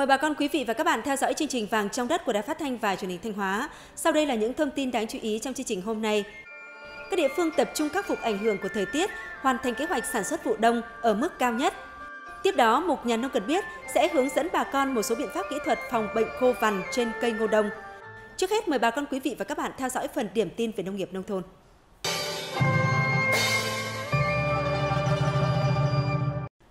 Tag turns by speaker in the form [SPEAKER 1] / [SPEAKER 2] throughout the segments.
[SPEAKER 1] Mời bà con quý vị và các bạn theo dõi chương trình Vàng trong đất của Đài Phát thanh và Truyền hình Thanh Hóa. Sau đây là những thông tin đáng chú ý trong chương trình hôm nay. Các địa phương tập trung khắc phục ảnh hưởng của thời tiết, hoàn thành kế hoạch sản xuất vụ đông ở mức cao nhất. Tiếp đó, một nhà nông cần biết sẽ hướng dẫn bà con một số biện pháp kỹ thuật phòng bệnh khô vằn trên cây ngô đông. Trước hết mời bà con quý vị và các bạn theo dõi phần điểm tin về nông nghiệp nông thôn.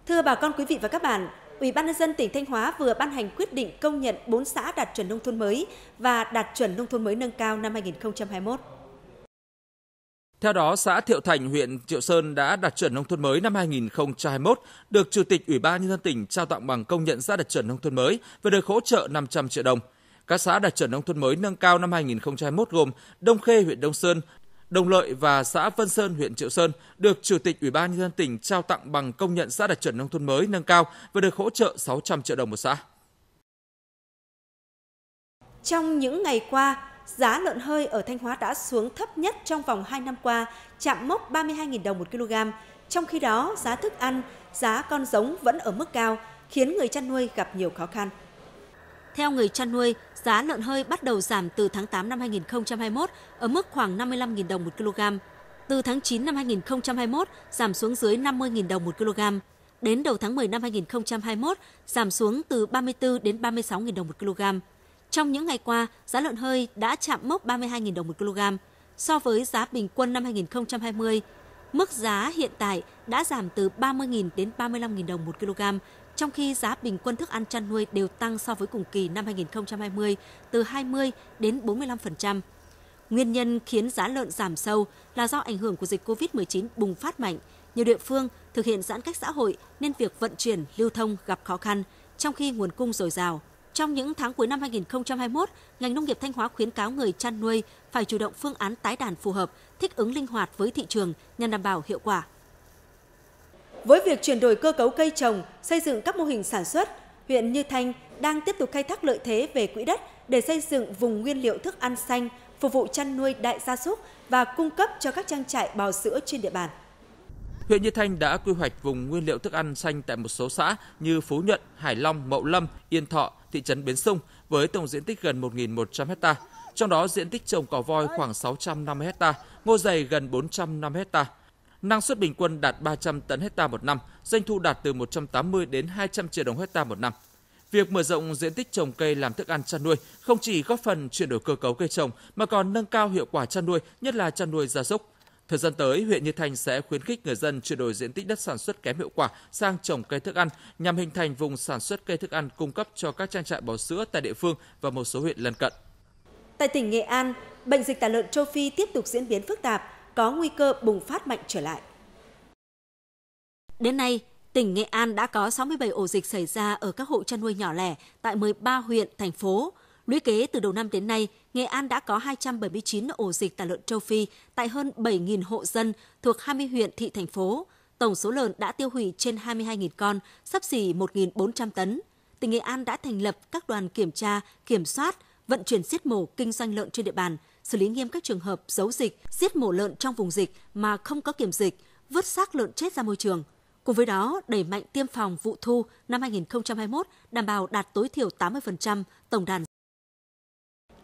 [SPEAKER 1] Thưa bà con quý vị và các bạn, Ủy ban nhân dân tỉnh Thanh Hóa vừa ban hành quyết định công nhận 4 xã đạt chuẩn nông thôn mới và đạt chuẩn nông thôn mới nâng cao năm 2021.
[SPEAKER 2] Theo đó, xã Thiệu Thành, huyện Triệu Sơn đã đạt chuẩn nông thôn mới năm 2021, được Chủ tịch Ủy ban Nhân dân tỉnh trao tặng bằng công nhận xã đạt chuẩn nông thôn mới và được hỗ trợ 500 triệu đồng. Các xã đạt chuẩn nông thôn mới nâng cao năm 2021 gồm Đông Khê, huyện Đông Sơn, Đồng Lợi và xã Vân Sơn, huyện Triệu Sơn được Chủ tịch Ủy ban nhân dân tỉnh trao tặng bằng công nhận xã đạt chuẩn nông thôn mới nâng cao và được hỗ trợ 600 triệu đồng một xã.
[SPEAKER 1] Trong những ngày qua, giá lợn hơi ở Thanh Hóa đã xuống thấp nhất trong vòng 2 năm qua, chạm mốc 32.000 đồng một kg. Trong khi đó, giá thức ăn, giá con giống vẫn ở mức cao, khiến người chăn nuôi gặp nhiều khó khăn. Theo người chăn nuôi, giá lợn hơi bắt đầu giảm từ tháng 8 năm 2021 ở mức khoảng 55.000 đồng một kg. Từ tháng 9 năm 2021 giảm xuống dưới 50.000 đồng một kg. Đến đầu tháng 10 năm 2021 giảm xuống từ 34 đến 36.000 đồng một kg. Trong những ngày qua, giá lợn hơi đã chạm mốc 32.000 đồng một kg so với giá bình quân năm 2020. Mức giá hiện tại đã giảm từ 30.000 đến 35.000 đồng một kg trong khi giá bình quân thức ăn chăn nuôi đều tăng so với cùng kỳ năm 2020 từ 20 đến 45%. Nguyên nhân khiến giá lợn giảm sâu là do ảnh hưởng của dịch COVID-19 bùng phát mạnh. Nhiều địa phương thực hiện giãn cách xã hội nên việc vận chuyển, lưu thông gặp khó khăn, trong khi nguồn cung dồi dào. Trong những tháng cuối năm 2021, ngành nông nghiệp Thanh Hóa khuyến cáo người chăn nuôi phải chủ động phương án tái đàn phù hợp, thích ứng linh hoạt với thị trường nhằm đảm bảo hiệu quả với việc chuyển đổi cơ cấu cây trồng, xây dựng các mô hình sản xuất, huyện Như Thanh đang tiếp tục khai thác lợi thế về quỹ đất để xây dựng vùng nguyên liệu thức ăn xanh, phục vụ chăn nuôi đại gia súc và cung cấp cho các trang trại bò sữa trên địa bàn.
[SPEAKER 2] Huyện Như Thanh đã quy hoạch vùng nguyên liệu thức ăn xanh tại một số xã như Phú Nhuận, Hải Long, Mậu Lâm, Yên Thọ, thị trấn Bến Sung với tổng diện tích gần 1.100 hecta, trong đó diện tích trồng cỏ voi khoảng 650 hecta, ngô dày gần 450 hecta năng suất bình quân đạt 300 tấn hecta một năm, doanh thu đạt từ 180 đến 200 triệu đồng hecta một năm. Việc mở rộng diện tích trồng cây làm thức ăn chăn nuôi không chỉ góp phần chuyển đổi cơ cấu cây trồng mà còn nâng cao hiệu quả chăn nuôi, nhất là chăn nuôi gia súc. Thời gian tới, huyện Như Thanh sẽ khuyến khích người dân chuyển đổi diện tích đất sản xuất kém hiệu quả sang trồng cây thức ăn nhằm hình thành vùng sản xuất cây thức ăn cung cấp cho các trang trại bò sữa tại địa phương và một số huyện lân cận.
[SPEAKER 1] Tại tỉnh Nghệ An, bệnh dịch tả lợn châu Phi tiếp tục diễn biến phức tạp có nguy cơ bùng phát mạnh trở lại. Đến nay, tỉnh Nghệ An đã có 67 ổ dịch xảy ra ở các hộ chăn nuôi nhỏ lẻ tại 13 huyện, thành phố. Lũy kế từ đầu năm đến nay, Nghệ An đã có 279 ổ dịch tả lợn châu Phi tại hơn 7.000 hộ dân thuộc 20 huyện, thị, thành phố. Tổng số lợn đã tiêu hủy trên 22.000 con, sắp xỉ 1.400 tấn. Tỉnh Nghệ An đã thành lập các đoàn kiểm tra, kiểm soát, vận chuyển giết mổ kinh doanh lợn trên địa bàn, xử lý nghiêm các trường hợp giấu dịch, giết mổ lợn trong vùng dịch mà không có kiểm dịch, vứt xác lợn chết ra môi trường. Cùng với đó, đẩy mạnh tiêm phòng vụ thu năm 2021 đảm bảo đạt tối thiểu 80% tổng đàn.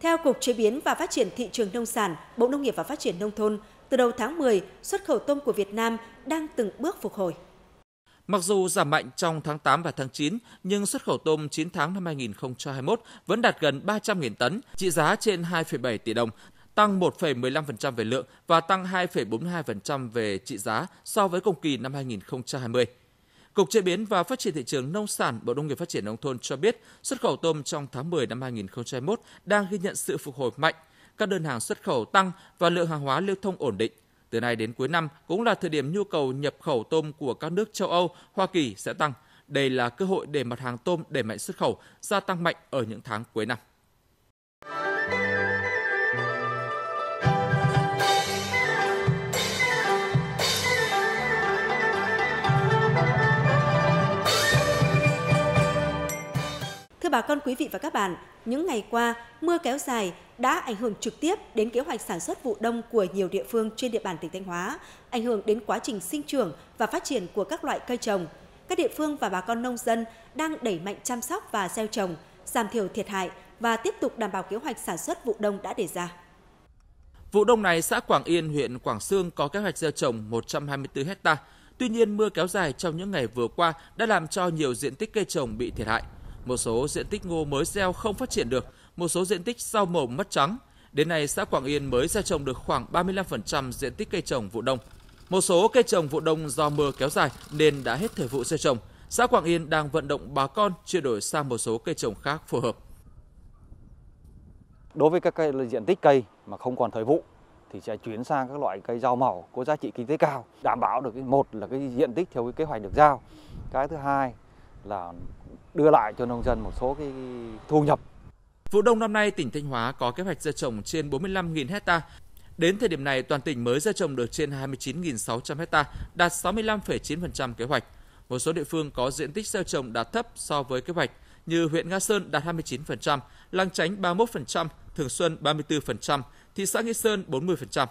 [SPEAKER 1] Theo Cục Chế biến và Phát triển Thị trường Nông sản, Bộ Nông nghiệp và Phát triển Nông thôn, từ đầu tháng 10, xuất khẩu tôm của Việt Nam đang từng bước phục hồi.
[SPEAKER 2] Mặc dù giảm mạnh trong tháng 8 và tháng 9, nhưng xuất khẩu tôm 9 tháng năm 2021 vẫn đạt gần 300.000 tấn, trị giá trên 2,7 tỷ đồng, tăng 1,15% về lượng và tăng 2,42% về trị giá so với cùng kỳ năm 2020. Cục Chế biến và Phát triển thị trường nông sản Bộ Nông nghiệp Phát triển nông thôn cho biết, xuất khẩu tôm trong tháng 10 năm 2021 đang ghi nhận sự phục hồi mạnh, các đơn hàng xuất khẩu tăng và lượng hàng hóa lưu thông ổn định. Từ nay đến cuối năm cũng là thời điểm nhu cầu nhập khẩu tôm của các nước châu Âu, Hoa Kỳ sẽ tăng. Đây là cơ hội để mặt hàng tôm đẩy mạnh xuất khẩu, gia tăng mạnh ở những tháng cuối năm.
[SPEAKER 1] bà con quý vị và các bạn, những ngày qua, mưa kéo dài đã ảnh hưởng trực tiếp đến kế hoạch sản xuất vụ đông của nhiều địa phương trên địa bàn tỉnh Thanh Hóa, ảnh hưởng đến quá trình sinh trưởng và phát triển của các loại cây trồng. Các địa phương và bà con nông dân đang đẩy mạnh chăm sóc và gieo trồng, giảm thiểu thiệt hại và tiếp tục đảm bảo kế hoạch sản xuất vụ đông đã đề ra.
[SPEAKER 2] Vụ đông này, xã Quảng Yên, huyện Quảng Sương có kế hoạch gieo trồng 124 hectare. Tuy nhiên, mưa kéo dài trong những ngày vừa qua đã làm cho nhiều diện tích cây trồng bị thiệt hại. Một số diện tích ngô mới gieo không phát triển được, một số diện tích rau màu mất trắng. Đến nay, xã Quảng Yên mới gieo trồng được khoảng 35% diện tích cây trồng vụ đông. Một số cây trồng vụ đông do mưa kéo dài nên đã hết thời vụ gieo trồng. Xã Quảng Yên đang vận động bà con chuyển đổi sang một số cây trồng khác phù hợp. Đối với các cây, diện tích cây mà không còn thời vụ thì sẽ chuyển sang các loại cây rau màu có giá trị kinh tế cao, đảm bảo được cái một là cái diện tích theo cái kế hoạch được giao. Cái thứ hai là đưa lại cho nông dân một số cái thu nhập. Vụ đông năm nay, tỉnh Thanh Hóa có kế hoạch gieo trồng trên 45.000 hecta. Đến thời điểm này, toàn tỉnh mới gieo trồng được trên 29.600 hecta, đạt 65,9% kế hoạch. Một số địa phương có diện tích gieo trồng đạt thấp so với kế hoạch, như huyện Nga Sơn đạt 29%, Lang Chánh 31%, Thường Xuân 34%, thị xã Nghi Sơn 40%.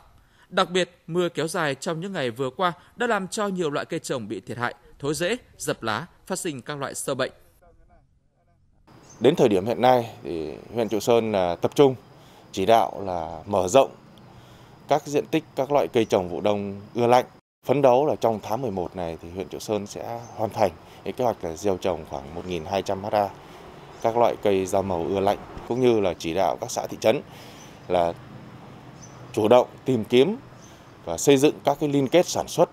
[SPEAKER 2] Đặc biệt, mưa kéo dài trong những ngày vừa qua đã làm cho nhiều loại cây trồng bị thiệt hại, thối rễ, dập lá, phát sinh các loại sâu bệnh. Đến thời điểm hiện nay thì huyện Triệu Sơn là tập trung chỉ đạo là mở rộng các diện tích các loại cây trồng vụ đông ưa lạnh. Phấn đấu là trong tháng 11 này thì huyện Triệu Sơn sẽ hoàn thành cái kế hoạch là gieo trồng khoảng 1.200 ha các loại cây da màu ưa lạnh cũng như là chỉ đạo các xã thị trấn là chủ động tìm kiếm và xây dựng các cái liên kết sản xuất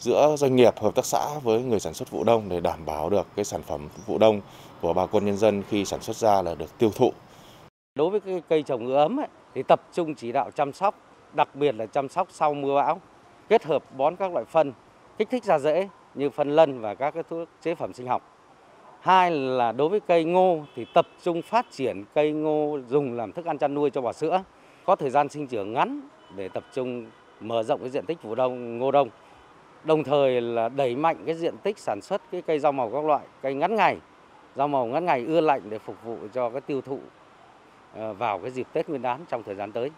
[SPEAKER 2] giữa doanh nghiệp hợp tác xã với người sản xuất vụ đông để đảm bảo được cái sản phẩm vụ đông của bà con nhân dân khi sản xuất ra là được tiêu thụ. Đối với cái cây trồng ngựa ấm ấy, thì tập trung chỉ đạo chăm sóc, đặc biệt là chăm sóc sau mưa bão, kết hợp bón các loại phân kích thích ra rễ như phân lân và các cái thuốc chế phẩm sinh học. Hai là đối với cây ngô thì tập trung phát triển cây ngô dùng làm thức ăn chăn nuôi cho bò sữa, có thời gian sinh trưởng ngắn để tập trung mở rộng cái diện tích vụ đông ngô đông. Đồng thời là đẩy mạnh cái diện tích sản xuất cái cây rau màu các loại, cây ngắn ngày rau màu ngắn ngày ưa lạnh để phục vụ cho các tiêu thụ ờ, vào cái dịp Tết Nguyên đán trong thời gian tới.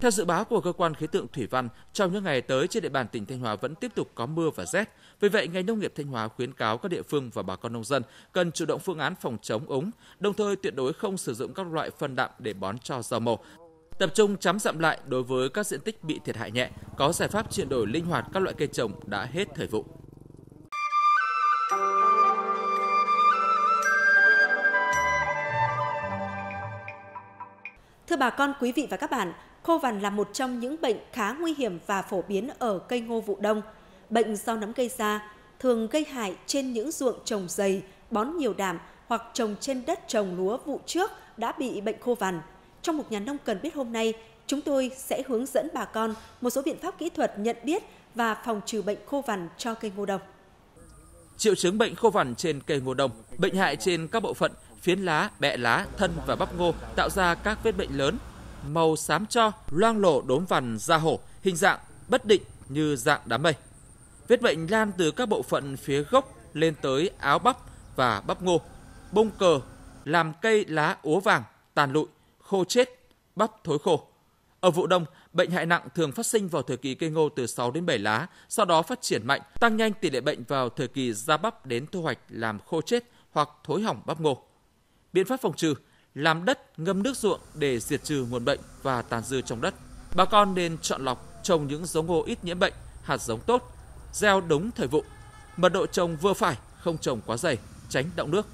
[SPEAKER 2] Theo dự báo của cơ quan khí tượng thủy văn, trong những ngày tới trên địa bàn tỉnh Thanh Hóa vẫn tiếp tục có mưa và rét. Vì vậy, ngành nông nghiệp Thanh Hóa khuyến cáo các địa phương và bà con nông dân cần chủ động phương án phòng chống úng, đồng thời tuyệt đối không sử dụng các loại phân đạm để bón cho rau màu. Tập trung chấm dặm lại đối với các diện tích bị thiệt hại nhẹ, có giải pháp chuyển đổi linh hoạt các loại cây trồng đã
[SPEAKER 1] hết thời vụ. Thưa bà con, quý vị và các bạn, khô vằn là một trong những bệnh khá nguy hiểm và phổ biến ở cây ngô vụ đông. Bệnh do nấm gây ra thường gây hại trên những ruộng trồng dày, bón nhiều đạm hoặc trồng trên đất trồng lúa vụ trước đã bị bệnh khô vằn. Trong một nhà nông cần biết hôm nay, chúng tôi sẽ hướng dẫn bà con một số biện pháp kỹ thuật nhận biết và phòng trừ bệnh khô vằn cho cây ngô đồng.
[SPEAKER 2] Triệu chứng bệnh khô vằn trên cây ngô đồng, bệnh hại trên các bộ phận phiến lá, bẹ lá, thân và bắp ngô tạo ra các vết bệnh lớn, màu xám cho, loang lổ đốm vằn da hổ, hình dạng bất định như dạng đám mây. Vết bệnh lan từ các bộ phận phía gốc lên tới áo bắp và bắp ngô, bông cờ, làm cây lá úa vàng, tàn lụi, khô chết, bắp thối khô. Ở vụ đông, bệnh hại nặng thường phát sinh vào thời kỳ cây ngô từ 6 đến 7 lá, sau đó phát triển mạnh, tăng nhanh tỷ lệ bệnh vào thời kỳ ra bắp đến thu hoạch làm khô chết hoặc thối hỏng bắp ngô biện pháp phòng trừ, làm đất ngâm nước ruộng để diệt trừ nguồn bệnh và tàn dư trong đất. Bà con nên chọn lọc trồng những giống ngô ít nhiễm bệnh, hạt giống tốt, gieo đúng thời vụ. Mật độ trồng vừa phải, không trồng quá dày, tránh động nước.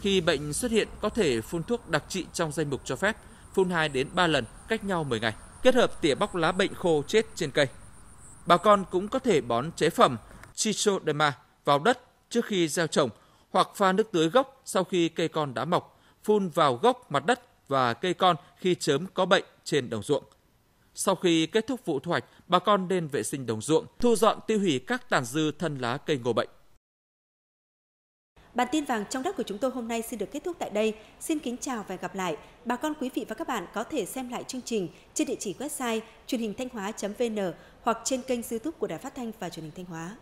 [SPEAKER 2] Khi bệnh xuất hiện có thể phun thuốc đặc trị trong danh mục cho phép, phun 2 đến 3 lần cách nhau 10 ngày, kết hợp tỉa bóc lá bệnh khô chết trên cây. Bà con cũng có thể bón chế phẩm Chichoderma vào đất trước khi gieo trồng hoặc pha nước tưới gốc sau khi cây con đã mọc phun vào gốc mặt đất và cây con khi chớm có bệnh trên đồng ruộng. Sau khi kết thúc vụ thu hoạch, bà con nên vệ sinh đồng ruộng, thu dọn tiêu hủy các tàn dư thân lá cây ngô bệnh.
[SPEAKER 1] Bản tin vàng trong đất của chúng tôi hôm nay xin được kết thúc tại đây. Xin kính chào và gặp lại. Bà con quý vị và các bạn có thể xem lại chương trình trên địa chỉ website truyền hình thanh hóa.vn hoặc trên kênh youtube của Đài Phát Thanh và truyền hình Thanh Hóa.